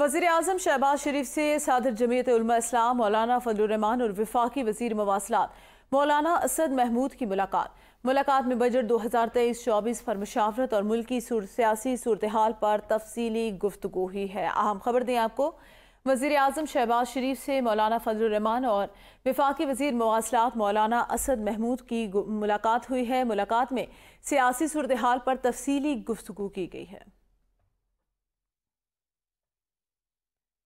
वजीर अजम शहबाज शरीफ से सदर उलमा इस्लाम मौलाना फजलरहमान और विफाकी वजीर मवासलात मौलाना असद महमूद की मुलाकात मुलाकात में बजट दो हज़ार तेईस चौबीस पर मुशावरत और मुल्की सियासी सूरत हाल पर तफसली गुफ्तु हुई है अहम खबर दें आपको वजीर अजम शहबाज शरीफ से मौलाना फजलरहमान और विफाकी वजीर मवासलात मौलाना असद महमूद की मुलाकात हुई है मुलाकात में सियासी सूरत हाल पर तफसली गुफ्तु की गई है